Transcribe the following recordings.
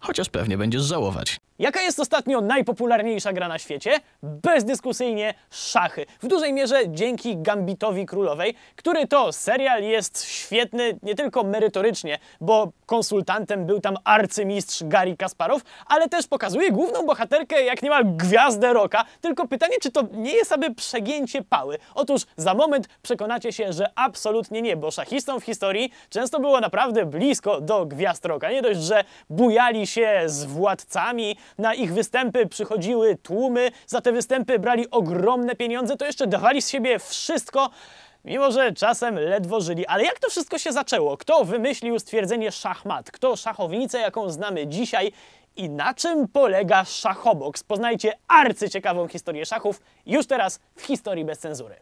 chociaż pewnie będziesz żałować. Jaka jest ostatnio najpopularniejsza gra na świecie? Bezdyskusyjnie szachy. W dużej mierze dzięki Gambitowi Królowej, który to serial jest świetny nie tylko merytorycznie, bo konsultantem był tam arcymistrz Gary Kasparow, ale też pokazuje główną bohaterkę jak niemal gwiazdę roka. Tylko pytanie, czy to nie jest aby przegięcie pały? Otóż za moment przekonacie się, że absolutnie nie, bo szachistą w historii często było naprawdę blisko do gwiazd roka. Nie dość, że bujali się z władcami, na ich występy przychodziły tłumy, za te występy brali ogromne pieniądze, to jeszcze dawali z siebie wszystko, Mimo, że czasem ledwo żyli. Ale jak to wszystko się zaczęło? Kto wymyślił stwierdzenie szachmat? Kto szachownicę, jaką znamy dzisiaj? I na czym polega szachoboks? Poznajcie arcyciekawą historię szachów już teraz w Historii bez cenzury.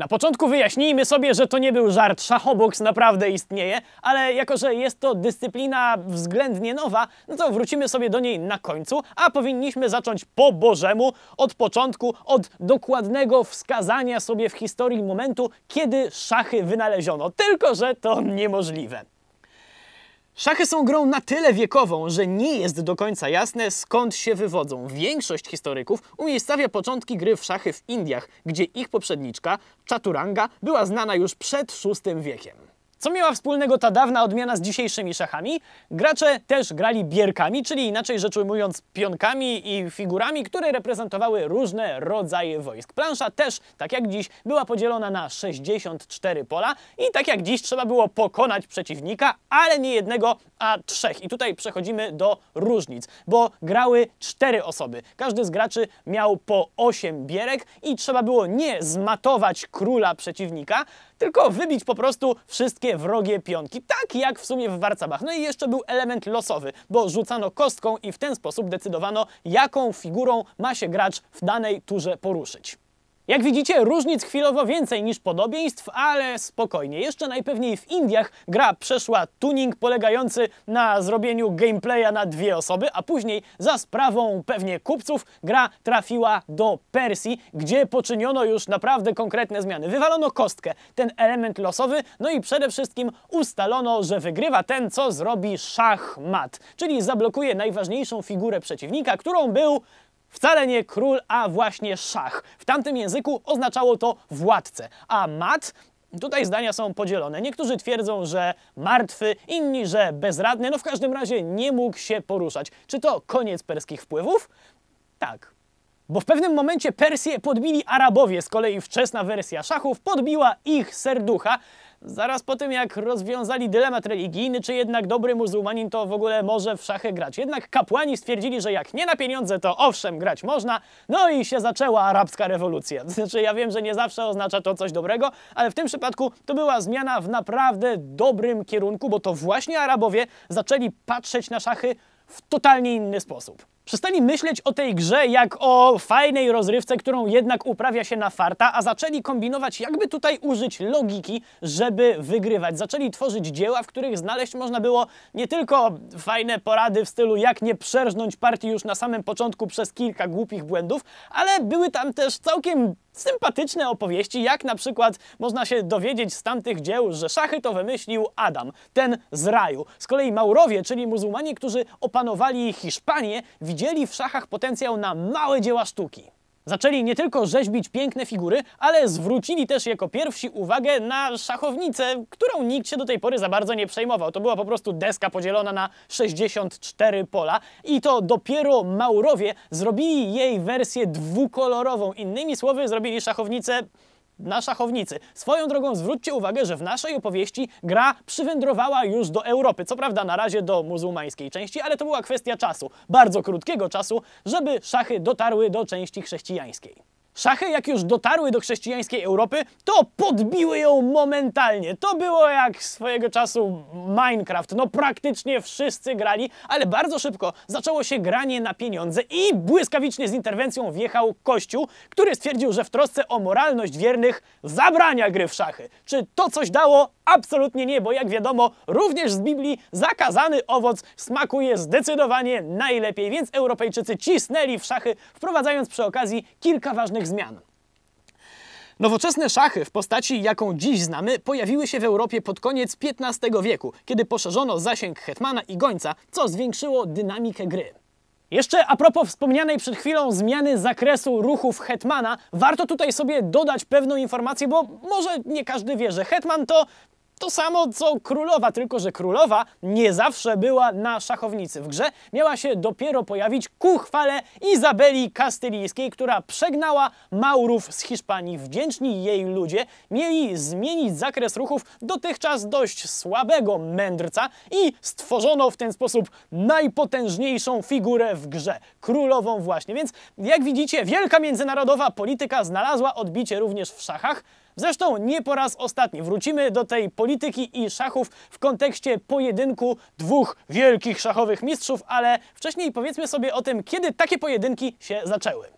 Na początku wyjaśnijmy sobie, że to nie był żart, szachoboks naprawdę istnieje, ale jako, że jest to dyscyplina względnie nowa, no to wrócimy sobie do niej na końcu, a powinniśmy zacząć po bożemu, od początku, od dokładnego wskazania sobie w historii momentu, kiedy szachy wynaleziono, tylko że to niemożliwe. Szachy są grą na tyle wiekową, że nie jest do końca jasne skąd się wywodzą. Większość historyków umiejscawia początki gry w szachy w Indiach, gdzie ich poprzedniczka, Chaturanga, była znana już przed VI wiekiem. Co miała wspólnego ta dawna odmiana z dzisiejszymi szachami? Gracze też grali bierkami, czyli inaczej rzecz ujmując pionkami i figurami, które reprezentowały różne rodzaje wojsk. Plansza też, tak jak dziś, była podzielona na 64 pola i tak jak dziś trzeba było pokonać przeciwnika, ale nie jednego, a trzech. I tutaj przechodzimy do różnic, bo grały cztery osoby. Każdy z graczy miał po 8 bierek i trzeba było nie zmatować króla przeciwnika, tylko wybić po prostu wszystkie wrogie pionki, tak jak w sumie w Warcabach. No i jeszcze był element losowy, bo rzucano kostką i w ten sposób decydowano, jaką figurą ma się gracz w danej turze poruszyć. Jak widzicie, różnic chwilowo więcej niż podobieństw, ale spokojnie. Jeszcze najpewniej w Indiach gra przeszła tuning polegający na zrobieniu gameplaya na dwie osoby, a później za sprawą pewnie kupców gra trafiła do Persji, gdzie poczyniono już naprawdę konkretne zmiany. Wywalono kostkę, ten element losowy, no i przede wszystkim ustalono, że wygrywa ten, co zrobi szachmat, czyli zablokuje najważniejszą figurę przeciwnika, którą był Wcale nie król, a właśnie szach. W tamtym języku oznaczało to władcę, a mat Tutaj zdania są podzielone. Niektórzy twierdzą, że martwy, inni, że bezradny, no w każdym razie nie mógł się poruszać. Czy to koniec perskich wpływów? Tak. Bo w pewnym momencie Persję podbili Arabowie, z kolei wczesna wersja szachów podbiła ich serducha, Zaraz po tym, jak rozwiązali dylemat religijny, czy jednak dobry muzułmanin to w ogóle może w szachy grać. Jednak kapłani stwierdzili, że jak nie na pieniądze, to owszem, grać można. No i się zaczęła arabska rewolucja. Znaczy, ja wiem, że nie zawsze oznacza to coś dobrego, ale w tym przypadku to była zmiana w naprawdę dobrym kierunku, bo to właśnie Arabowie zaczęli patrzeć na szachy w totalnie inny sposób. Przestali myśleć o tej grze jak o fajnej rozrywce, którą jednak uprawia się na farta, a zaczęli kombinować, jakby tutaj użyć logiki, żeby wygrywać. Zaczęli tworzyć dzieła, w których znaleźć można było nie tylko fajne porady w stylu jak nie przerżnąć partii już na samym początku przez kilka głupich błędów, ale były tam też całkiem sympatyczne opowieści, jak na przykład można się dowiedzieć z tamtych dzieł, że szachy to wymyślił Adam, ten z raju. Z kolei Maurowie, czyli muzułmanie, którzy opanowali Hiszpanię, widzieli widzieli w szachach potencjał na małe dzieła sztuki. Zaczęli nie tylko rzeźbić piękne figury, ale zwrócili też jako pierwsi uwagę na szachownicę, którą nikt się do tej pory za bardzo nie przejmował. To była po prostu deska podzielona na 64 pola i to dopiero Maurowie zrobili jej wersję dwukolorową. Innymi słowy, zrobili szachownicę na szachownicy. Swoją drogą zwróćcie uwagę, że w naszej opowieści gra przywędrowała już do Europy. Co prawda na razie do muzułmańskiej części, ale to była kwestia czasu, bardzo krótkiego czasu, żeby szachy dotarły do części chrześcijańskiej. Szachy, jak już dotarły do chrześcijańskiej Europy, to podbiły ją momentalnie. To było jak swojego czasu Minecraft. No praktycznie wszyscy grali, ale bardzo szybko zaczęło się granie na pieniądze i błyskawicznie z interwencją wjechał Kościół, który stwierdził, że w trosce o moralność wiernych zabrania gry w szachy. Czy to coś dało? Absolutnie nie, bo jak wiadomo, również z Biblii zakazany owoc smakuje zdecydowanie najlepiej, więc Europejczycy cisnęli w szachy, wprowadzając przy okazji kilka ważnych zmian. Nowoczesne szachy w postaci, jaką dziś znamy, pojawiły się w Europie pod koniec XV wieku, kiedy poszerzono zasięg hetmana i gońca, co zwiększyło dynamikę gry. Jeszcze a propos wspomnianej przed chwilą zmiany zakresu ruchów Hetmana, warto tutaj sobie dodać pewną informację, bo może nie każdy wie, że Hetman to to samo co królowa, tylko że królowa nie zawsze była na szachownicy. W grze miała się dopiero pojawić ku chwale Izabeli Kastylijskiej, która przegnała Maurów z Hiszpanii. Wdzięczni jej ludzie mieli zmienić zakres ruchów dotychczas dość słabego mędrca i stworzono w ten sposób najpotężniejszą figurę w grze, królową właśnie. Więc jak widzicie, wielka międzynarodowa polityka znalazła odbicie również w szachach, Zresztą nie po raz ostatni. Wrócimy do tej polityki i szachów w kontekście pojedynku dwóch wielkich szachowych mistrzów, ale wcześniej powiedzmy sobie o tym, kiedy takie pojedynki się zaczęły.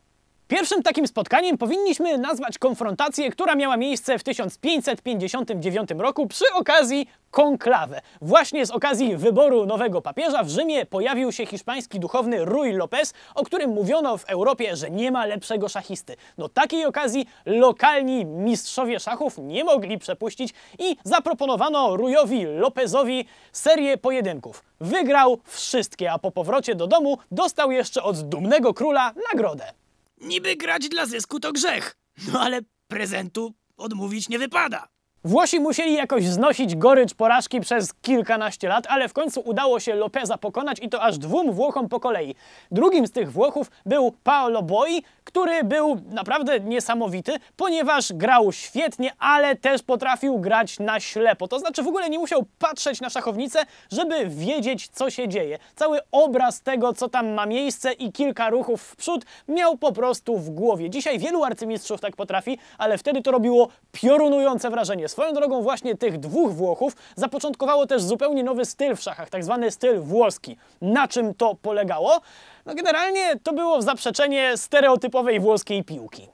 Pierwszym takim spotkaniem powinniśmy nazwać konfrontację, która miała miejsce w 1559 roku przy okazji konklawę. Właśnie z okazji wyboru nowego papieża w Rzymie pojawił się hiszpański duchowny Ruy Lopez, o którym mówiono w Europie, że nie ma lepszego szachisty. Do takiej okazji lokalni mistrzowie szachów nie mogli przepuścić i zaproponowano Ruyowi Lopezowi serię pojedynków. Wygrał wszystkie, a po powrocie do domu dostał jeszcze od dumnego króla nagrodę. Niby grać dla zysku to grzech, no ale prezentu odmówić nie wypada. Włosi musieli jakoś znosić gorycz porażki przez kilkanaście lat, ale w końcu udało się Lopeza pokonać i to aż dwóm Włochom po kolei. Drugim z tych Włochów był Paolo Boi, który był naprawdę niesamowity, ponieważ grał świetnie, ale też potrafił grać na ślepo. To znaczy w ogóle nie musiał patrzeć na szachownicę, żeby wiedzieć co się dzieje. Cały obraz tego, co tam ma miejsce i kilka ruchów w przód miał po prostu w głowie. Dzisiaj wielu arcymistrzów tak potrafi, ale wtedy to robiło piorunujące wrażenie. Swoją drogą właśnie tych dwóch Włochów zapoczątkowało też zupełnie nowy styl w szachach, tak zwany styl włoski. Na czym to polegało? No generalnie to było w zaprzeczenie stereotypowej włoskiej piłki.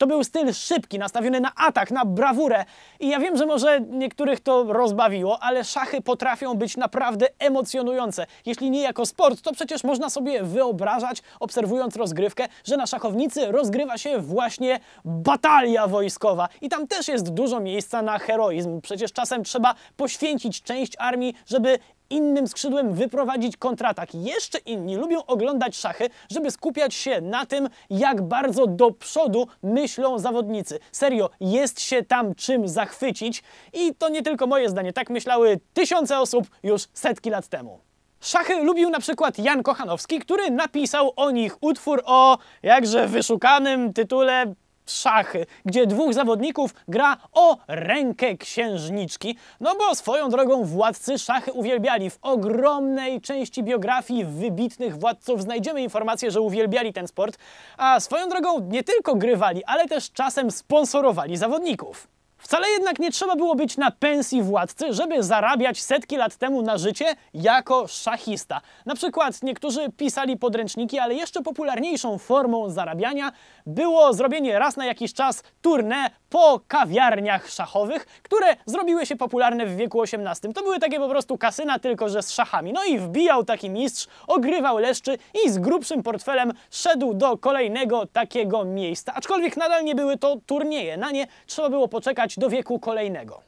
To był styl szybki, nastawiony na atak, na brawurę. I ja wiem, że może niektórych to rozbawiło, ale szachy potrafią być naprawdę emocjonujące. Jeśli nie jako sport, to przecież można sobie wyobrażać, obserwując rozgrywkę, że na szachownicy rozgrywa się właśnie batalia wojskowa. I tam też jest dużo miejsca na heroizm. Przecież czasem trzeba poświęcić część armii, żeby innym skrzydłem wyprowadzić kontratak. Jeszcze inni lubią oglądać szachy, żeby skupiać się na tym, jak bardzo do przodu myślą zawodnicy. Serio, jest się tam czym zachwycić i to nie tylko moje zdanie, tak myślały tysiące osób już setki lat temu. Szachy lubił na przykład Jan Kochanowski, który napisał o nich utwór o jakże wyszukanym tytule szachy, gdzie dwóch zawodników gra o rękę księżniczki. No bo swoją drogą władcy szachy uwielbiali. W ogromnej części biografii wybitnych władców znajdziemy informację, że uwielbiali ten sport, a swoją drogą nie tylko grywali, ale też czasem sponsorowali zawodników. Wcale jednak nie trzeba było być na pensji władcy, żeby zarabiać setki lat temu na życie jako szachista. Na przykład niektórzy pisali podręczniki, ale jeszcze popularniejszą formą zarabiania było zrobienie raz na jakiś czas tournée po kawiarniach szachowych, które zrobiły się popularne w wieku XVIII. To były takie po prostu kasyna, tylko że z szachami. No i wbijał taki mistrz, ogrywał leszczy i z grubszym portfelem szedł do kolejnego takiego miejsca. Aczkolwiek nadal nie były to turnieje. Na nie trzeba było poczekać do wieku kolejnego.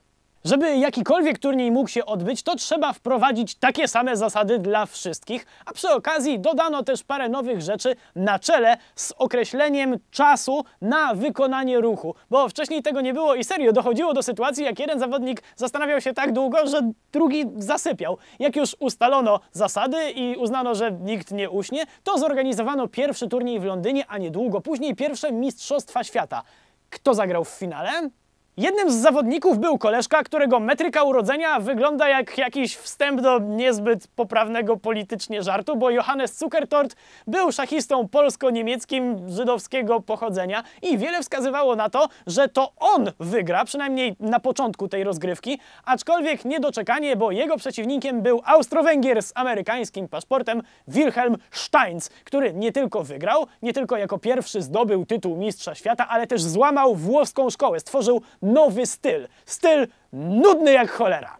Żeby jakikolwiek turniej mógł się odbyć, to trzeba wprowadzić takie same zasady dla wszystkich, a przy okazji dodano też parę nowych rzeczy na czele z określeniem czasu na wykonanie ruchu, bo wcześniej tego nie było i serio dochodziło do sytuacji, jak jeden zawodnik zastanawiał się tak długo, że drugi zasypiał. Jak już ustalono zasady i uznano, że nikt nie uśnie, to zorganizowano pierwszy turniej w Londynie, a niedługo później pierwsze Mistrzostwa Świata. Kto zagrał w finale? Jednym z zawodników był koleżka, którego metryka urodzenia wygląda jak jakiś wstęp do niezbyt poprawnego politycznie żartu, bo Johannes Zuckertort był szachistą polsko-niemieckim żydowskiego pochodzenia i wiele wskazywało na to, że to on wygra, przynajmniej na początku tej rozgrywki, aczkolwiek niedoczekanie, bo jego przeciwnikiem był Austro-Węgier z amerykańskim paszportem Wilhelm Steins, który nie tylko wygrał, nie tylko jako pierwszy zdobył tytuł mistrza świata, ale też złamał włoską szkołę, stworzył nowy styl. Styl nudny jak cholera.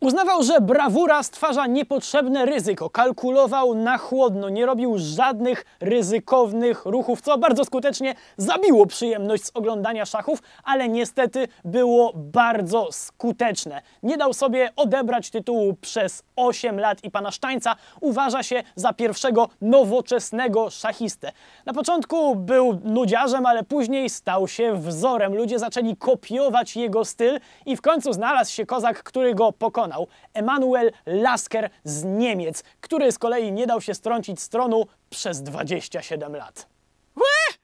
Uznawał, że brawura stwarza niepotrzebne ryzyko, kalkulował na chłodno, nie robił żadnych ryzykownych ruchów, co bardzo skutecznie zabiło przyjemność z oglądania szachów, ale niestety było bardzo skuteczne. Nie dał sobie odebrać tytułu przez 8 lat i pana Sztańca uważa się za pierwszego nowoczesnego szachistę. Na początku był nudziarzem, ale później stał się wzorem. Ludzie zaczęli kopiować jego styl i w końcu znalazł się kozak, który go pokonał. Emanuel Lasker z Niemiec, który z kolei nie dał się strącić stronu przez 27 lat. Łe!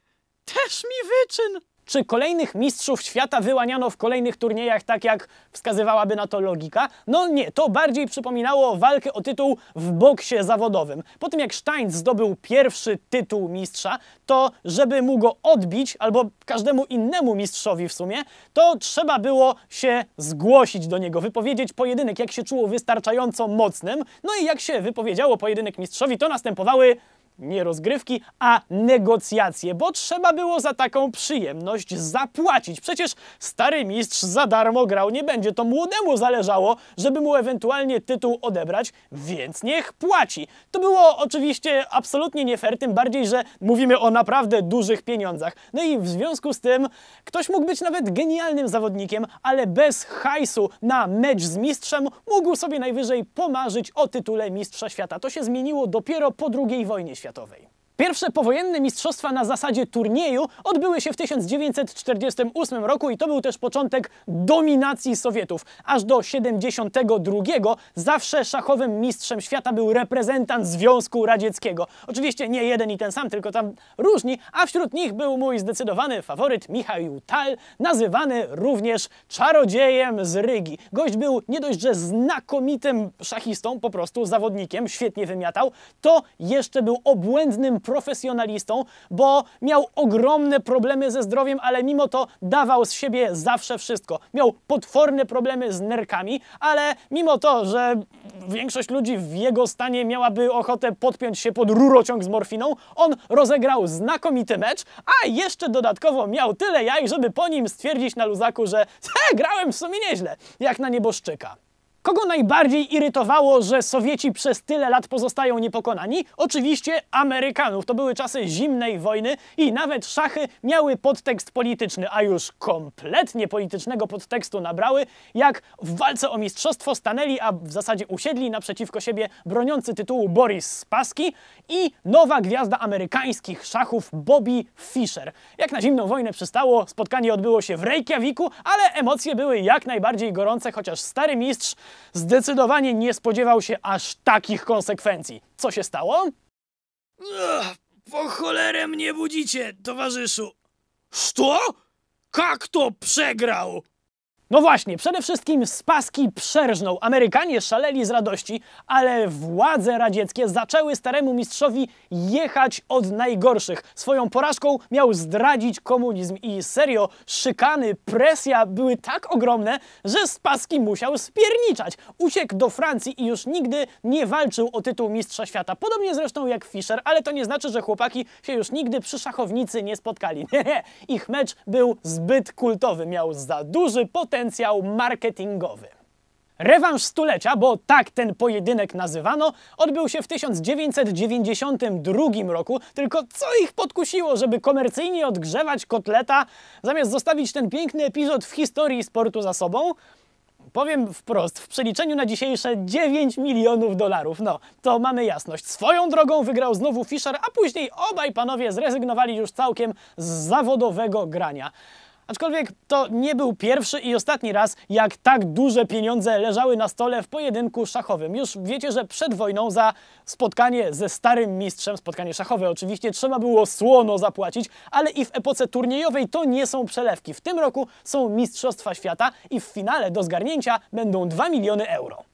Też mi wyczyn! Czy kolejnych mistrzów świata wyłaniano w kolejnych turniejach tak, jak wskazywałaby na to logika? No nie, to bardziej przypominało walkę o tytuł w boksie zawodowym. Po tym jak Stein zdobył pierwszy tytuł mistrza, to żeby mu go odbić, albo każdemu innemu mistrzowi w sumie, to trzeba było się zgłosić do niego, wypowiedzieć pojedynek, jak się czuło wystarczająco mocnym. No i jak się wypowiedziało pojedynek mistrzowi, to następowały nie rozgrywki, a negocjacje, bo trzeba było za taką przyjemność zapłacić. Przecież stary mistrz za darmo grał nie będzie. To młodemu zależało, żeby mu ewentualnie tytuł odebrać, więc niech płaci. To było oczywiście absolutnie nie fair, tym bardziej, że mówimy o naprawdę dużych pieniądzach. No i w związku z tym ktoś mógł być nawet genialnym zawodnikiem, ale bez hajsu na mecz z mistrzem mógł sobie najwyżej pomarzyć o tytule mistrza świata. To się zmieniło dopiero po II wojnie światowej światowej. Pierwsze powojenne mistrzostwa na zasadzie turnieju odbyły się w 1948 roku i to był też początek dominacji Sowietów. Aż do 1972 zawsze szachowym mistrzem świata był reprezentant Związku Radzieckiego. Oczywiście nie jeden i ten sam, tylko tam różni, a wśród nich był mój zdecydowany faworyt Michał Tal, nazywany również czarodziejem z Rygi. Gość był nie dość, że znakomitym szachistą, po prostu zawodnikiem, świetnie wymiatał, to jeszcze był obłędnym profesjonalistą, bo miał ogromne problemy ze zdrowiem, ale mimo to dawał z siebie zawsze wszystko. Miał potworne problemy z nerkami, ale mimo to, że większość ludzi w jego stanie miałaby ochotę podpiąć się pod rurociąg z morfiną, on rozegrał znakomity mecz, a jeszcze dodatkowo miał tyle jaj, żeby po nim stwierdzić na luzaku, że grałem w sumie nieźle, jak na nieboszczyka. Kogo najbardziej irytowało, że Sowieci przez tyle lat pozostają niepokonani? Oczywiście Amerykanów. To były czasy zimnej wojny i nawet szachy miały podtekst polityczny, a już kompletnie politycznego podtekstu nabrały, jak w walce o mistrzostwo stanęli, a w zasadzie usiedli naprzeciwko siebie broniący tytułu Boris Spassky i nowa gwiazda amerykańskich szachów Bobby Fischer. Jak na zimną wojnę przystało, spotkanie odbyło się w Reykjaviku, ale emocje były jak najbardziej gorące, chociaż stary mistrz Zdecydowanie nie spodziewał się aż takich konsekwencji. Co się stało? Ugh, po cholerę mnie budzicie, towarzyszu. Co? Jak to przegrał? No właśnie, przede wszystkim spaski przerżnął. Amerykanie szaleli z radości, ale władze radzieckie zaczęły staremu mistrzowi jechać od najgorszych. Swoją porażką miał zdradzić komunizm i serio, szykany, presja były tak ogromne, że spaski musiał spierniczać. Uciekł do Francji i już nigdy nie walczył o tytuł mistrza świata. Podobnie zresztą jak Fischer, ale to nie znaczy, że chłopaki się już nigdy przy szachownicy nie spotkali. Ich mecz był zbyt kultowy, miał za duży potencjał potencjał marketingowy. Rewanż stulecia, bo tak ten pojedynek nazywano, odbył się w 1992 roku, tylko co ich podkusiło, żeby komercyjnie odgrzewać kotleta, zamiast zostawić ten piękny epizod w historii sportu za sobą? Powiem wprost, w przeliczeniu na dzisiejsze 9 milionów dolarów, no to mamy jasność. Swoją drogą wygrał znowu Fischer, a później obaj panowie zrezygnowali już całkiem z zawodowego grania. Aczkolwiek to nie był pierwszy i ostatni raz, jak tak duże pieniądze leżały na stole w pojedynku szachowym. Już wiecie, że przed wojną za spotkanie ze starym mistrzem, spotkanie szachowe oczywiście, trzeba było słono zapłacić, ale i w epoce turniejowej to nie są przelewki. W tym roku są Mistrzostwa Świata i w finale do zgarnięcia będą 2 miliony euro.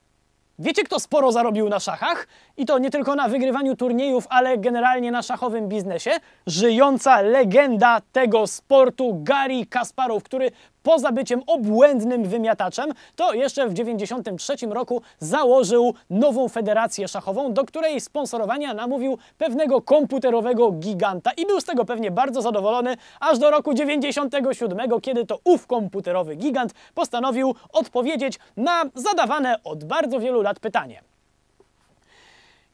Wiecie, kto sporo zarobił na szachach? I to nie tylko na wygrywaniu turniejów, ale generalnie na szachowym biznesie. Żyjąca legenda tego sportu Gary Kasparow, który poza byciem obłędnym wymiataczem, to jeszcze w 1993 roku założył nową federację szachową, do której sponsorowania namówił pewnego komputerowego giganta i był z tego pewnie bardzo zadowolony, aż do roku 1997, kiedy to ów komputerowy gigant postanowił odpowiedzieć na zadawane od bardzo wielu lat pytanie.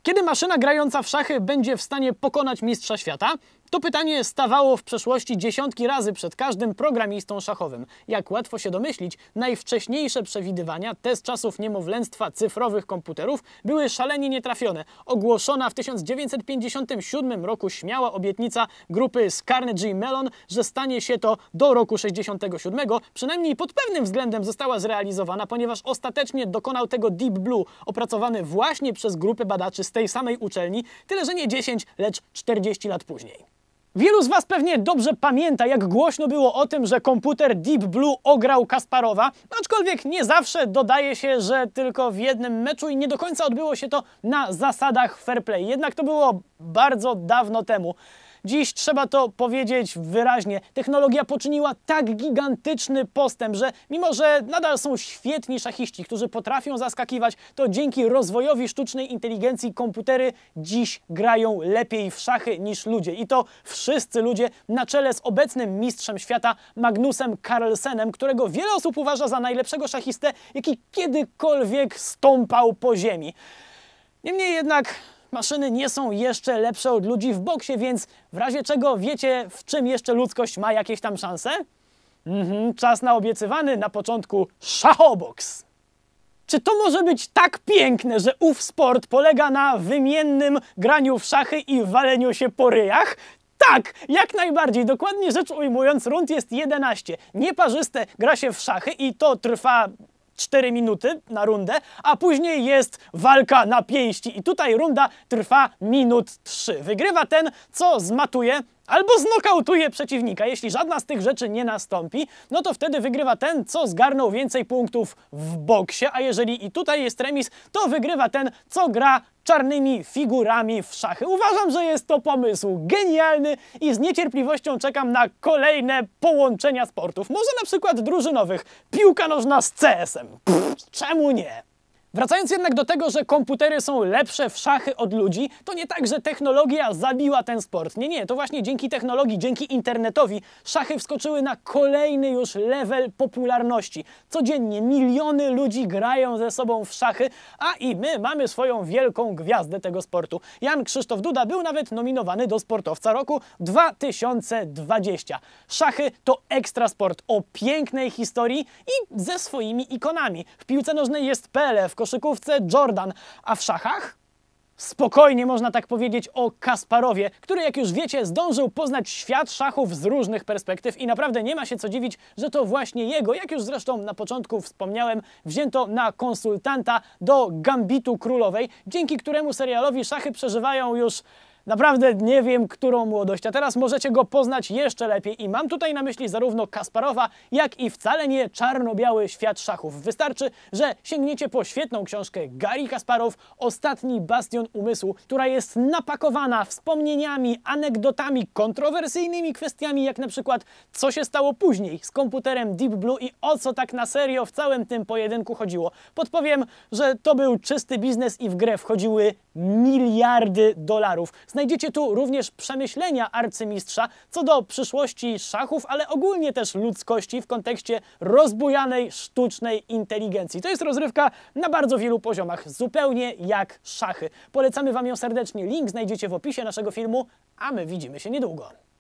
Kiedy maszyna grająca w szachy będzie w stanie pokonać mistrza świata? To pytanie stawało w przeszłości dziesiątki razy przed każdym programistą szachowym. Jak łatwo się domyślić, najwcześniejsze przewidywania, te z czasów niemowlęctwa cyfrowych komputerów, były szalenie nietrafione. Ogłoszona w 1957 roku śmiała obietnica grupy z Carnegie Mellon, że stanie się to do roku 67, przynajmniej pod pewnym względem została zrealizowana, ponieważ ostatecznie dokonał tego Deep Blue, opracowany właśnie przez grupę badaczy z tej samej uczelni, tyle że nie 10, lecz 40 lat później. Wielu z Was pewnie dobrze pamięta, jak głośno było o tym, że komputer Deep Blue ograł Kasparowa, aczkolwiek nie zawsze dodaje się, że tylko w jednym meczu i nie do końca odbyło się to na zasadach fair play. Jednak to było bardzo dawno temu. Dziś trzeba to powiedzieć wyraźnie. Technologia poczyniła tak gigantyczny postęp, że mimo, że nadal są świetni szachiści, którzy potrafią zaskakiwać, to dzięki rozwojowi sztucznej inteligencji komputery dziś grają lepiej w szachy niż ludzie. I to wszyscy ludzie na czele z obecnym mistrzem świata Magnusem Carlsenem, którego wiele osób uważa za najlepszego szachistę, jaki kiedykolwiek stąpał po ziemi. Niemniej jednak Maszyny nie są jeszcze lepsze od ludzi w boksie, więc w razie czego wiecie, w czym jeszcze ludzkość ma jakieś tam szanse? Mhm, czas na obiecywany na początku szachoboks. Czy to może być tak piękne, że ów sport polega na wymiennym graniu w szachy i waleniu się po ryjach? Tak, jak najbardziej. Dokładnie rzecz ujmując, rund jest 11. Nieparzyste gra się w szachy i to trwa 4 minuty na rundę, a później jest walka na pięści i tutaj runda trwa minut 3. Wygrywa ten, co zmatuje albo znokautuje przeciwnika. Jeśli żadna z tych rzeczy nie nastąpi, no to wtedy wygrywa ten, co zgarnął więcej punktów w boksie, a jeżeli i tutaj jest remis, to wygrywa ten, co gra czarnymi figurami w szachy. Uważam, że jest to pomysł genialny i z niecierpliwością czekam na kolejne połączenia sportów. Może na przykład drużynowych. Piłka nożna z CS-em. Czemu nie? Wracając jednak do tego, że komputery są lepsze w szachy od ludzi, to nie tak, że technologia zabiła ten sport. Nie, nie, to właśnie dzięki technologii, dzięki internetowi szachy wskoczyły na kolejny już level popularności. Codziennie miliony ludzi grają ze sobą w szachy, a i my mamy swoją wielką gwiazdę tego sportu. Jan Krzysztof Duda był nawet nominowany do sportowca roku 2020. Szachy to ekstra sport o pięknej historii i ze swoimi ikonami. W piłce nożnej jest Pele, w koszykówce Jordan, a w szachach? Spokojnie można tak powiedzieć o Kasparowie, który jak już wiecie zdążył poznać świat szachów z różnych perspektyw i naprawdę nie ma się co dziwić, że to właśnie jego, jak już zresztą na początku wspomniałem, wzięto na konsultanta do Gambitu Królowej, dzięki któremu serialowi szachy przeżywają już Naprawdę nie wiem, którą młodość, a teraz możecie go poznać jeszcze lepiej i mam tutaj na myśli zarówno Kasparowa, jak i wcale nie czarno-biały świat szachów. Wystarczy, że sięgniecie po świetną książkę Gary Kasparow, Ostatni bastion umysłu, która jest napakowana wspomnieniami, anegdotami, kontrowersyjnymi kwestiami, jak na przykład co się stało później z komputerem Deep Blue i o co tak na serio w całym tym pojedynku chodziło. Podpowiem, że to był czysty biznes i w grę wchodziły miliardy dolarów. Znajdziecie tu również przemyślenia arcymistrza co do przyszłości szachów, ale ogólnie też ludzkości w kontekście rozbujanej sztucznej inteligencji. To jest rozrywka na bardzo wielu poziomach, zupełnie jak szachy. Polecamy Wam ją serdecznie. Link znajdziecie w opisie naszego filmu, a my widzimy się niedługo.